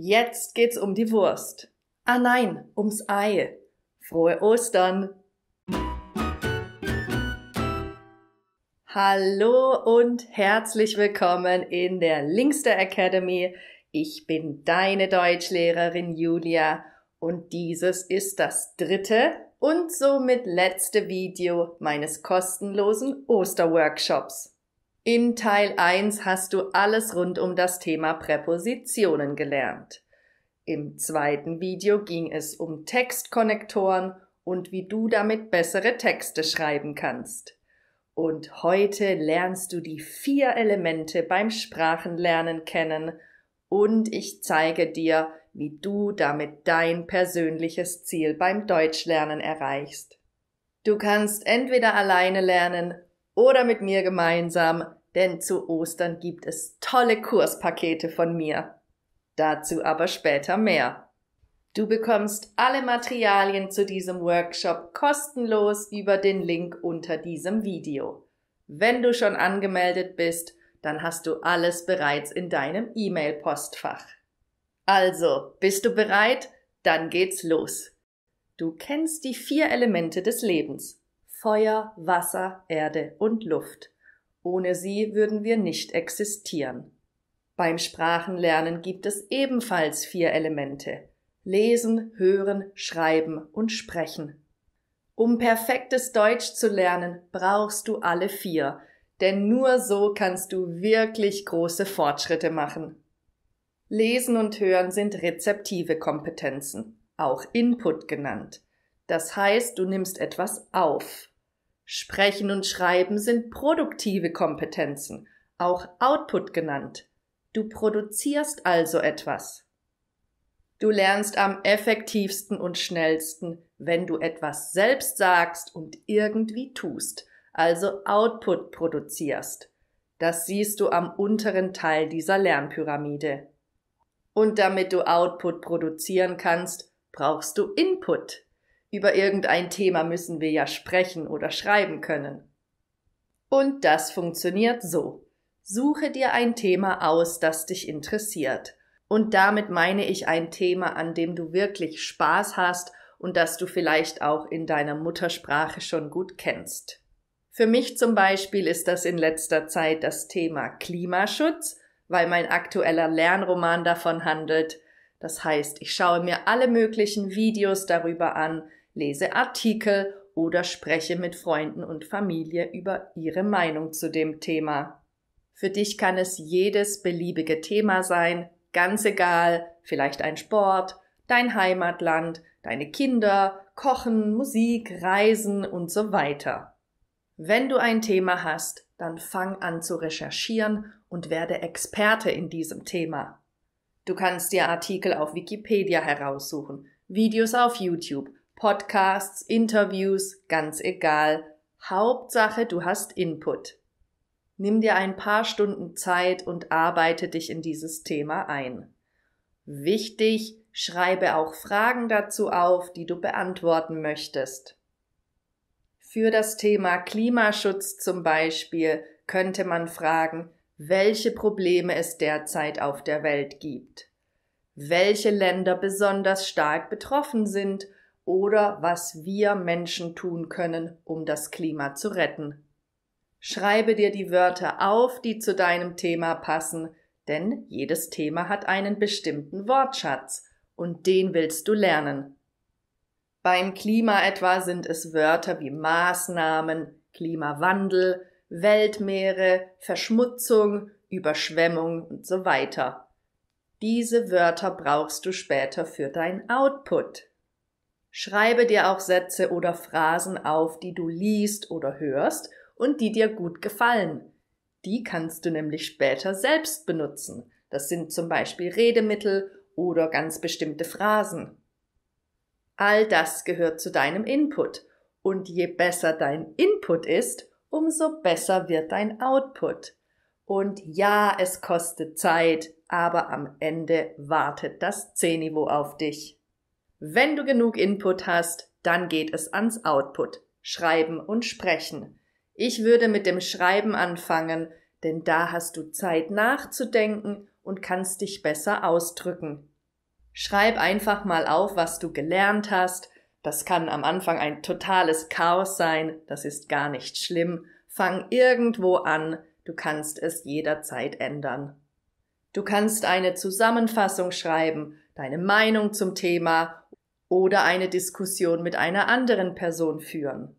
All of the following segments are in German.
Jetzt geht's um die Wurst. Ah nein, ums Ei. Frohe Ostern! Hallo und herzlich willkommen in der Linkster Academy. Ich bin deine Deutschlehrerin Julia und dieses ist das dritte und somit letzte Video meines kostenlosen Osterworkshops. In Teil 1 hast du alles rund um das Thema Präpositionen gelernt. Im zweiten Video ging es um Textkonnektoren und wie du damit bessere Texte schreiben kannst. Und heute lernst du die vier Elemente beim Sprachenlernen kennen und ich zeige dir, wie du damit dein persönliches Ziel beim Deutschlernen erreichst. Du kannst entweder alleine lernen oder mit mir gemeinsam denn zu Ostern gibt es tolle Kurspakete von mir. Dazu aber später mehr. Du bekommst alle Materialien zu diesem Workshop kostenlos über den Link unter diesem Video. Wenn du schon angemeldet bist, dann hast du alles bereits in deinem E-Mail-Postfach. Also, bist du bereit? Dann geht's los. Du kennst die vier Elemente des Lebens. Feuer, Wasser, Erde und Luft. Ohne sie würden wir nicht existieren. Beim Sprachenlernen gibt es ebenfalls vier Elemente. Lesen, hören, schreiben und sprechen. Um perfektes Deutsch zu lernen, brauchst du alle vier, denn nur so kannst du wirklich große Fortschritte machen. Lesen und Hören sind rezeptive Kompetenzen, auch Input genannt. Das heißt, du nimmst etwas auf. Sprechen und Schreiben sind produktive Kompetenzen, auch Output genannt. Du produzierst also etwas. Du lernst am effektivsten und schnellsten, wenn du etwas selbst sagst und irgendwie tust, also Output produzierst. Das siehst du am unteren Teil dieser Lernpyramide. Und damit du Output produzieren kannst, brauchst du Input. Über irgendein Thema müssen wir ja sprechen oder schreiben können. Und das funktioniert so. Suche dir ein Thema aus, das dich interessiert. Und damit meine ich ein Thema, an dem du wirklich Spaß hast und das du vielleicht auch in deiner Muttersprache schon gut kennst. Für mich zum Beispiel ist das in letzter Zeit das Thema Klimaschutz, weil mein aktueller Lernroman davon handelt. Das heißt, ich schaue mir alle möglichen Videos darüber an, lese Artikel oder spreche mit Freunden und Familie über ihre Meinung zu dem Thema. Für dich kann es jedes beliebige Thema sein, ganz egal, vielleicht ein Sport, dein Heimatland, deine Kinder, Kochen, Musik, Reisen und so weiter. Wenn du ein Thema hast, dann fang an zu recherchieren und werde Experte in diesem Thema. Du kannst dir Artikel auf Wikipedia heraussuchen, Videos auf YouTube Podcasts, Interviews, ganz egal. Hauptsache, du hast Input. Nimm dir ein paar Stunden Zeit und arbeite dich in dieses Thema ein. Wichtig, schreibe auch Fragen dazu auf, die du beantworten möchtest. Für das Thema Klimaschutz zum Beispiel könnte man fragen, welche Probleme es derzeit auf der Welt gibt, welche Länder besonders stark betroffen sind oder was wir Menschen tun können, um das Klima zu retten. Schreibe dir die Wörter auf, die zu deinem Thema passen, denn jedes Thema hat einen bestimmten Wortschatz und den willst du lernen. Beim Klima etwa sind es Wörter wie Maßnahmen, Klimawandel, Weltmeere, Verschmutzung, Überschwemmung und so weiter. Diese Wörter brauchst du später für dein Output. Schreibe dir auch Sätze oder Phrasen auf, die du liest oder hörst und die dir gut gefallen. Die kannst du nämlich später selbst benutzen. Das sind zum Beispiel Redemittel oder ganz bestimmte Phrasen. All das gehört zu deinem Input. Und je besser dein Input ist, umso besser wird dein Output. Und ja, es kostet Zeit, aber am Ende wartet das C-Niveau auf dich. Wenn du genug Input hast, dann geht es ans Output. Schreiben und sprechen. Ich würde mit dem Schreiben anfangen, denn da hast du Zeit nachzudenken und kannst dich besser ausdrücken. Schreib einfach mal auf, was du gelernt hast. Das kann am Anfang ein totales Chaos sein, das ist gar nicht schlimm. Fang irgendwo an, du kannst es jederzeit ändern. Du kannst eine Zusammenfassung schreiben, deine Meinung zum Thema oder eine Diskussion mit einer anderen Person führen.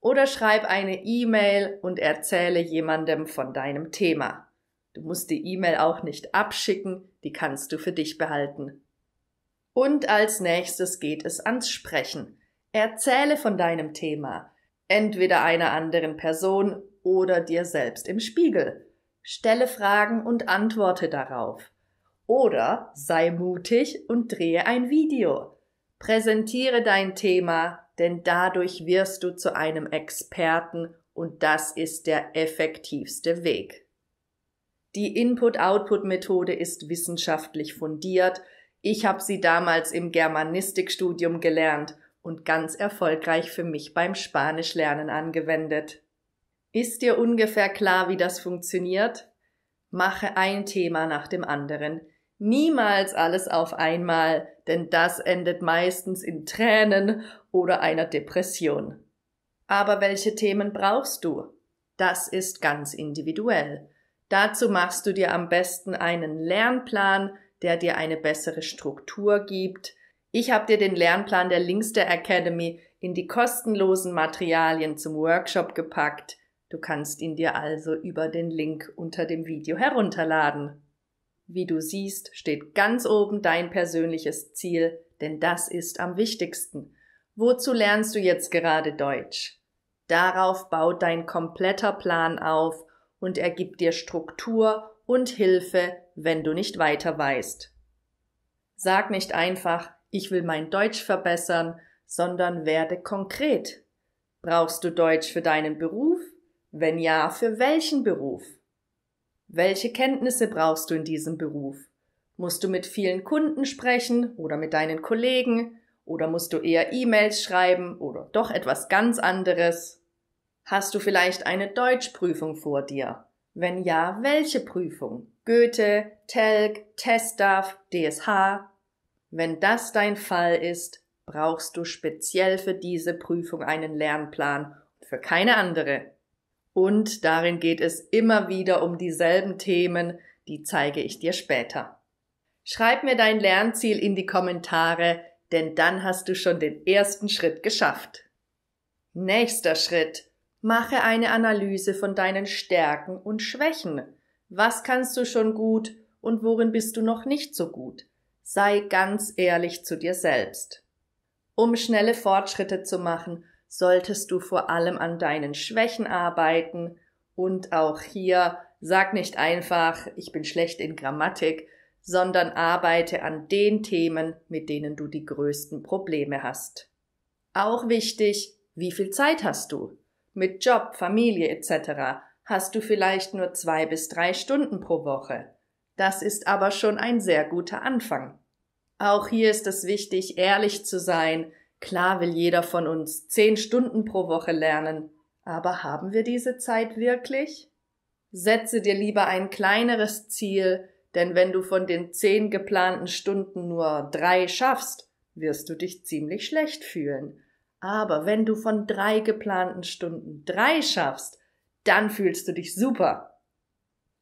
Oder schreib eine E-Mail und erzähle jemandem von deinem Thema. Du musst die E-Mail auch nicht abschicken, die kannst du für dich behalten. Und als nächstes geht es ans Sprechen. Erzähle von deinem Thema, entweder einer anderen Person oder dir selbst im Spiegel. Stelle Fragen und antworte darauf. Oder sei mutig und drehe ein Video. Präsentiere dein Thema, denn dadurch wirst du zu einem Experten und das ist der effektivste Weg. Die Input-Output-Methode ist wissenschaftlich fundiert. Ich habe sie damals im Germanistikstudium gelernt und ganz erfolgreich für mich beim Spanischlernen angewendet. Ist dir ungefähr klar, wie das funktioniert? Mache ein Thema nach dem anderen. Niemals alles auf einmal, denn das endet meistens in Tränen oder einer Depression. Aber welche Themen brauchst du? Das ist ganz individuell. Dazu machst du dir am besten einen Lernplan, der dir eine bessere Struktur gibt. Ich habe dir den Lernplan der Linkster Academy in die kostenlosen Materialien zum Workshop gepackt. Du kannst ihn dir also über den Link unter dem Video herunterladen wie du siehst, steht ganz oben dein persönliches Ziel, denn das ist am wichtigsten. Wozu lernst du jetzt gerade Deutsch? Darauf baut dein kompletter Plan auf und ergibt dir Struktur und Hilfe, wenn du nicht weiter weißt. Sag nicht einfach, ich will mein Deutsch verbessern, sondern werde konkret. Brauchst du Deutsch für deinen Beruf? Wenn ja, für welchen Beruf? Welche Kenntnisse brauchst du in diesem Beruf? Musst du mit vielen Kunden sprechen oder mit deinen Kollegen? Oder musst du eher E-Mails schreiben oder doch etwas ganz anderes? Hast du vielleicht eine Deutschprüfung vor dir? Wenn ja, welche Prüfung? Goethe, Telg, TestDAF, DSH? Wenn das dein Fall ist, brauchst du speziell für diese Prüfung einen Lernplan und für keine andere. Und darin geht es immer wieder um dieselben Themen, die zeige ich dir später. Schreib mir dein Lernziel in die Kommentare, denn dann hast du schon den ersten Schritt geschafft. Nächster Schritt. Mache eine Analyse von deinen Stärken und Schwächen. Was kannst du schon gut und worin bist du noch nicht so gut? Sei ganz ehrlich zu dir selbst. Um schnelle Fortschritte zu machen, solltest du vor allem an deinen Schwächen arbeiten und auch hier sag nicht einfach, ich bin schlecht in Grammatik, sondern arbeite an den Themen, mit denen du die größten Probleme hast. Auch wichtig, wie viel Zeit hast du? Mit Job, Familie etc. hast du vielleicht nur zwei bis drei Stunden pro Woche. Das ist aber schon ein sehr guter Anfang. Auch hier ist es wichtig, ehrlich zu sein, Klar will jeder von uns zehn Stunden pro Woche lernen, aber haben wir diese Zeit wirklich? Setze dir lieber ein kleineres Ziel, denn wenn du von den zehn geplanten Stunden nur drei schaffst, wirst du dich ziemlich schlecht fühlen. Aber wenn du von drei geplanten Stunden drei schaffst, dann fühlst du dich super.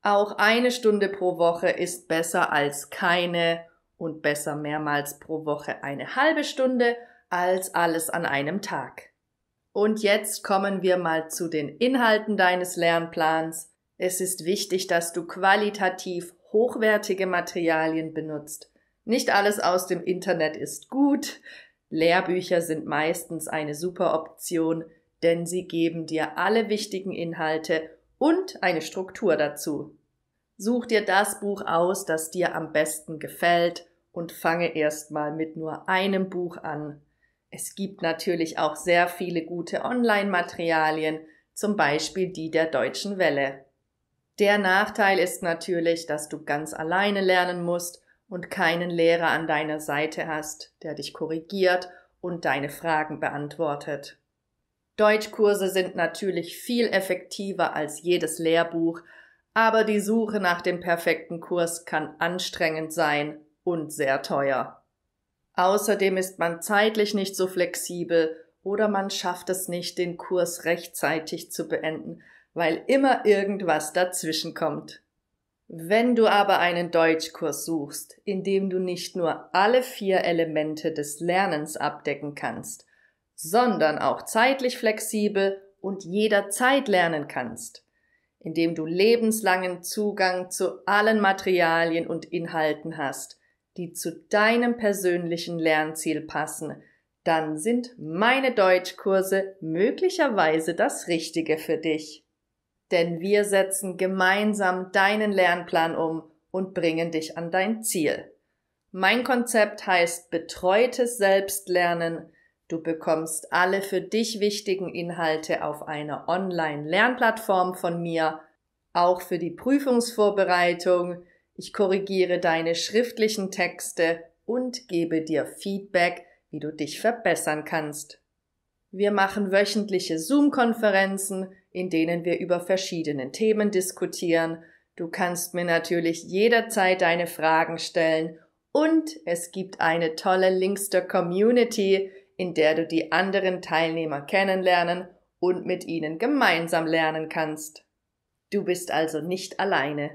Auch eine Stunde pro Woche ist besser als keine und besser mehrmals pro Woche eine halbe Stunde als alles an einem Tag. Und jetzt kommen wir mal zu den Inhalten deines Lernplans. Es ist wichtig, dass du qualitativ hochwertige Materialien benutzt. Nicht alles aus dem Internet ist gut. Lehrbücher sind meistens eine super Option, denn sie geben dir alle wichtigen Inhalte und eine Struktur dazu. Such dir das Buch aus, das dir am besten gefällt und fange erstmal mit nur einem Buch an. Es gibt natürlich auch sehr viele gute Online-Materialien, zum Beispiel die der Deutschen Welle. Der Nachteil ist natürlich, dass du ganz alleine lernen musst und keinen Lehrer an deiner Seite hast, der dich korrigiert und deine Fragen beantwortet. Deutschkurse sind natürlich viel effektiver als jedes Lehrbuch, aber die Suche nach dem perfekten Kurs kann anstrengend sein und sehr teuer. Außerdem ist man zeitlich nicht so flexibel oder man schafft es nicht, den Kurs rechtzeitig zu beenden, weil immer irgendwas dazwischenkommt. Wenn du aber einen Deutschkurs suchst, in dem du nicht nur alle vier Elemente des Lernens abdecken kannst, sondern auch zeitlich flexibel und jederzeit lernen kannst, indem du lebenslangen Zugang zu allen Materialien und Inhalten hast, die zu deinem persönlichen Lernziel passen, dann sind meine Deutschkurse möglicherweise das Richtige für dich. Denn wir setzen gemeinsam deinen Lernplan um und bringen dich an dein Ziel. Mein Konzept heißt betreutes Selbstlernen. Du bekommst alle für dich wichtigen Inhalte auf einer Online-Lernplattform von mir, auch für die Prüfungsvorbereitung, ich korrigiere deine schriftlichen Texte und gebe dir Feedback, wie du dich verbessern kannst. Wir machen wöchentliche Zoom-Konferenzen, in denen wir über verschiedene Themen diskutieren. Du kannst mir natürlich jederzeit deine Fragen stellen und es gibt eine tolle Linkster Community, in der du die anderen Teilnehmer kennenlernen und mit ihnen gemeinsam lernen kannst. Du bist also nicht alleine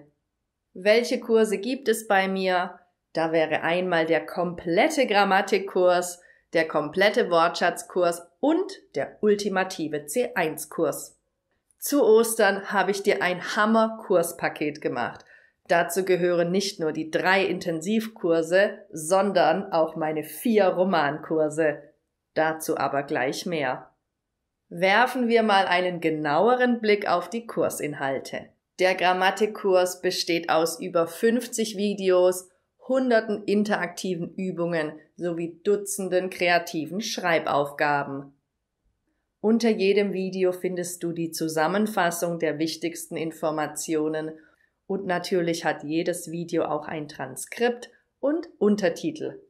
welche Kurse gibt es bei mir? Da wäre einmal der komplette Grammatikkurs, der komplette Wortschatzkurs und der ultimative C1-Kurs. Zu Ostern habe ich dir ein Hammer-Kurspaket gemacht. Dazu gehören nicht nur die drei Intensivkurse, sondern auch meine vier Romankurse. Dazu aber gleich mehr. Werfen wir mal einen genaueren Blick auf die Kursinhalte. Der Grammatikkurs besteht aus über 50 Videos, hunderten interaktiven Übungen sowie Dutzenden kreativen Schreibaufgaben. Unter jedem Video findest du die Zusammenfassung der wichtigsten Informationen und natürlich hat jedes Video auch ein Transkript und Untertitel.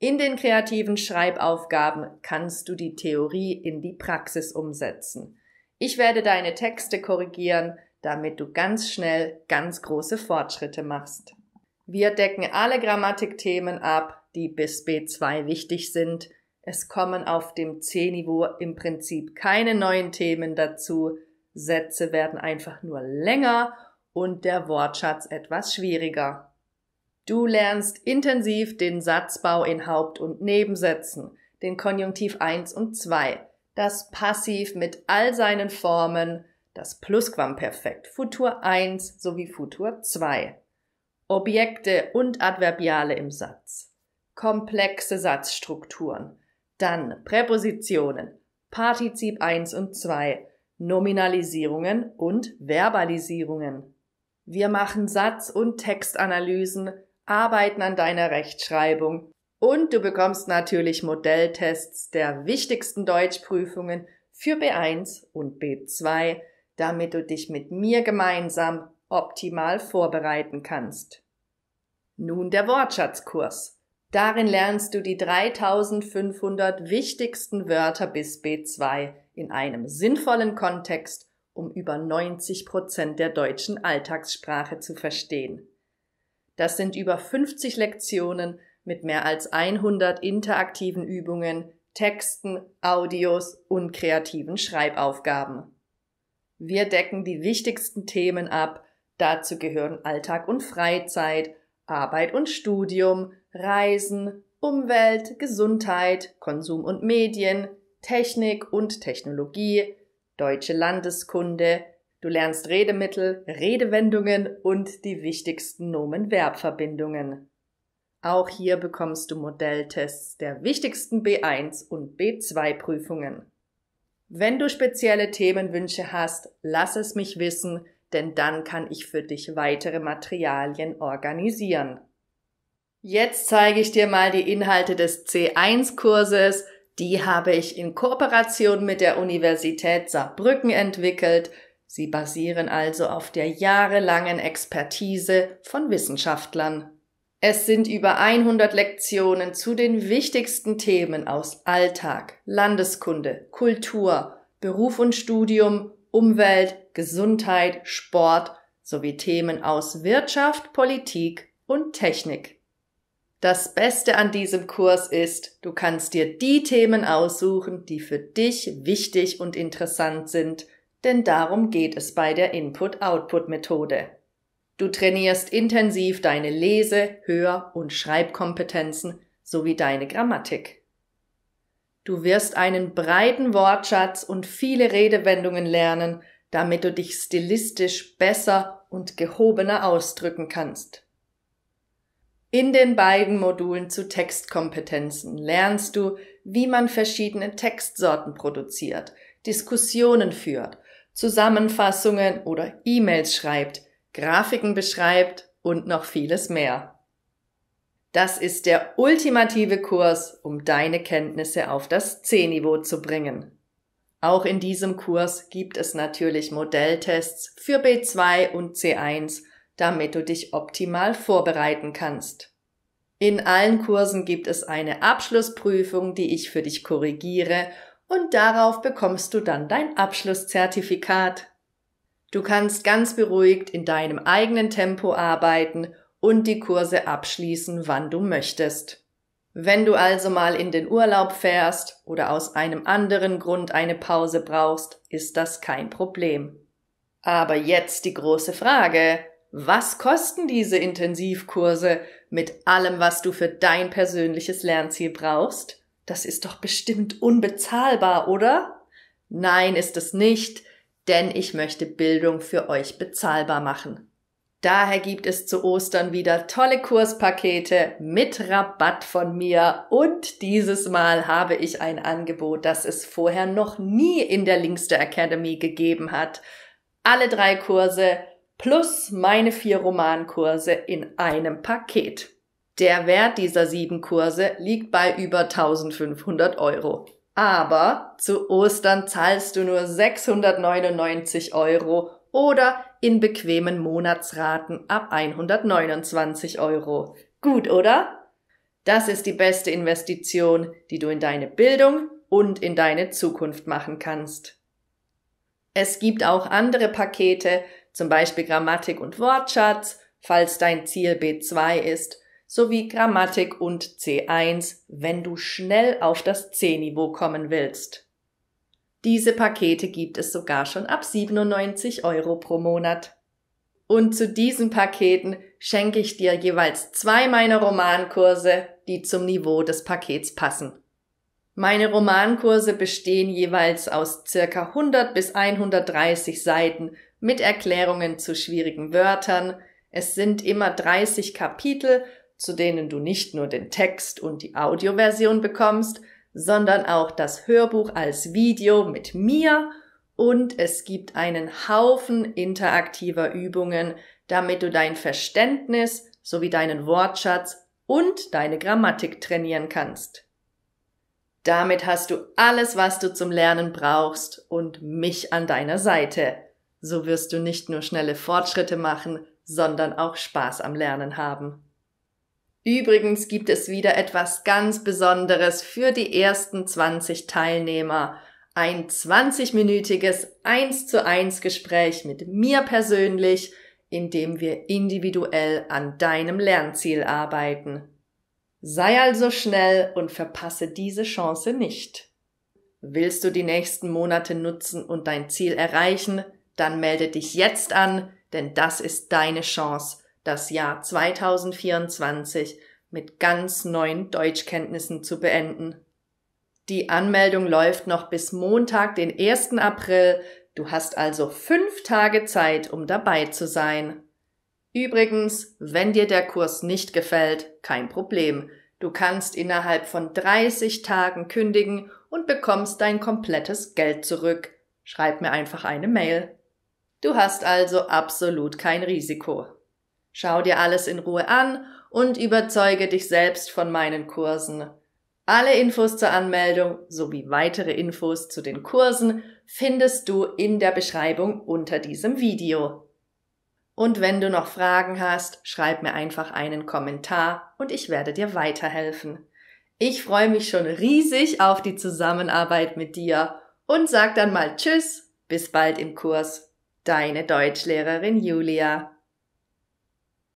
In den kreativen Schreibaufgaben kannst du die Theorie in die Praxis umsetzen. Ich werde deine Texte korrigieren, damit du ganz schnell ganz große Fortschritte machst. Wir decken alle Grammatikthemen ab, die bis B2 wichtig sind. Es kommen auf dem C-Niveau im Prinzip keine neuen Themen dazu. Sätze werden einfach nur länger und der Wortschatz etwas schwieriger. Du lernst intensiv den Satzbau in Haupt- und Nebensätzen, den Konjunktiv 1 und 2, das Passiv mit all seinen Formen, das Plusquamperfekt, Futur 1 sowie Futur 2, Objekte und Adverbiale im Satz, komplexe Satzstrukturen, dann Präpositionen, Partizip 1 und 2, Nominalisierungen und Verbalisierungen. Wir machen Satz- und Textanalysen, arbeiten an deiner Rechtschreibung und du bekommst natürlich Modelltests der wichtigsten Deutschprüfungen für B1 und B2 damit du dich mit mir gemeinsam optimal vorbereiten kannst. Nun der Wortschatzkurs. Darin lernst du die 3500 wichtigsten Wörter bis B2 in einem sinnvollen Kontext, um über 90 Prozent der deutschen Alltagssprache zu verstehen. Das sind über 50 Lektionen mit mehr als 100 interaktiven Übungen, Texten, Audios und kreativen Schreibaufgaben. Wir decken die wichtigsten Themen ab. Dazu gehören Alltag und Freizeit, Arbeit und Studium, Reisen, Umwelt, Gesundheit, Konsum und Medien, Technik und Technologie, deutsche Landeskunde. Du lernst Redemittel, Redewendungen und die wichtigsten Nomen-Verb-Verbindungen. Auch hier bekommst du Modelltests der wichtigsten B1 und B2 Prüfungen. Wenn du spezielle Themenwünsche hast, lass es mich wissen, denn dann kann ich für dich weitere Materialien organisieren. Jetzt zeige ich dir mal die Inhalte des C1-Kurses. Die habe ich in Kooperation mit der Universität Saarbrücken entwickelt. Sie basieren also auf der jahrelangen Expertise von Wissenschaftlern. Es sind über 100 Lektionen zu den wichtigsten Themen aus Alltag, Landeskunde, Kultur, Beruf und Studium, Umwelt, Gesundheit, Sport sowie Themen aus Wirtschaft, Politik und Technik. Das Beste an diesem Kurs ist, du kannst dir die Themen aussuchen, die für dich wichtig und interessant sind, denn darum geht es bei der Input-Output-Methode. Du trainierst intensiv deine Lese-, Hör- und Schreibkompetenzen sowie deine Grammatik. Du wirst einen breiten Wortschatz und viele Redewendungen lernen, damit du dich stilistisch besser und gehobener ausdrücken kannst. In den beiden Modulen zu Textkompetenzen lernst du, wie man verschiedene Textsorten produziert, Diskussionen führt, Zusammenfassungen oder E-Mails schreibt, Grafiken beschreibt und noch vieles mehr. Das ist der ultimative Kurs, um deine Kenntnisse auf das C-Niveau zu bringen. Auch in diesem Kurs gibt es natürlich Modelltests für B2 und C1, damit du dich optimal vorbereiten kannst. In allen Kursen gibt es eine Abschlussprüfung, die ich für dich korrigiere und darauf bekommst du dann dein Abschlusszertifikat. Du kannst ganz beruhigt in deinem eigenen Tempo arbeiten und die Kurse abschließen, wann du möchtest. Wenn du also mal in den Urlaub fährst oder aus einem anderen Grund eine Pause brauchst, ist das kein Problem. Aber jetzt die große Frage. Was kosten diese Intensivkurse mit allem, was du für dein persönliches Lernziel brauchst? Das ist doch bestimmt unbezahlbar, oder? Nein, ist es nicht denn ich möchte Bildung für euch bezahlbar machen. Daher gibt es zu Ostern wieder tolle Kurspakete mit Rabatt von mir und dieses Mal habe ich ein Angebot, das es vorher noch nie in der Linkster Academy gegeben hat. Alle drei Kurse plus meine vier Romankurse in einem Paket. Der Wert dieser sieben Kurse liegt bei über 1500 Euro. Aber zu Ostern zahlst du nur 699 Euro oder in bequemen Monatsraten ab 129 Euro. Gut, oder? Das ist die beste Investition, die du in deine Bildung und in deine Zukunft machen kannst. Es gibt auch andere Pakete, zum Beispiel Grammatik und Wortschatz, falls dein Ziel B2 ist, sowie Grammatik und C1, wenn du schnell auf das C-Niveau kommen willst. Diese Pakete gibt es sogar schon ab 97 Euro pro Monat. Und zu diesen Paketen schenke ich dir jeweils zwei meiner Romankurse, die zum Niveau des Pakets passen. Meine Romankurse bestehen jeweils aus circa 100 bis 130 Seiten mit Erklärungen zu schwierigen Wörtern. Es sind immer 30 Kapitel zu denen du nicht nur den Text und die Audioversion bekommst, sondern auch das Hörbuch als Video mit mir und es gibt einen Haufen interaktiver Übungen, damit du dein Verständnis sowie deinen Wortschatz und deine Grammatik trainieren kannst. Damit hast du alles, was du zum Lernen brauchst und mich an deiner Seite. So wirst du nicht nur schnelle Fortschritte machen, sondern auch Spaß am Lernen haben. Übrigens gibt es wieder etwas ganz Besonderes für die ersten 20 Teilnehmer. Ein 20-minütiges 1 zu 1 Gespräch mit mir persönlich, in dem wir individuell an deinem Lernziel arbeiten. Sei also schnell und verpasse diese Chance nicht. Willst du die nächsten Monate nutzen und dein Ziel erreichen? Dann melde dich jetzt an, denn das ist deine Chance das Jahr 2024 mit ganz neuen Deutschkenntnissen zu beenden. Die Anmeldung läuft noch bis Montag, den 1. April. Du hast also fünf Tage Zeit, um dabei zu sein. Übrigens, wenn dir der Kurs nicht gefällt, kein Problem. Du kannst innerhalb von 30 Tagen kündigen und bekommst dein komplettes Geld zurück. Schreib mir einfach eine Mail. Du hast also absolut kein Risiko. Schau dir alles in Ruhe an und überzeuge dich selbst von meinen Kursen. Alle Infos zur Anmeldung sowie weitere Infos zu den Kursen findest du in der Beschreibung unter diesem Video. Und wenn du noch Fragen hast, schreib mir einfach einen Kommentar und ich werde dir weiterhelfen. Ich freue mich schon riesig auf die Zusammenarbeit mit dir und sag dann mal Tschüss, bis bald im Kurs. Deine Deutschlehrerin Julia.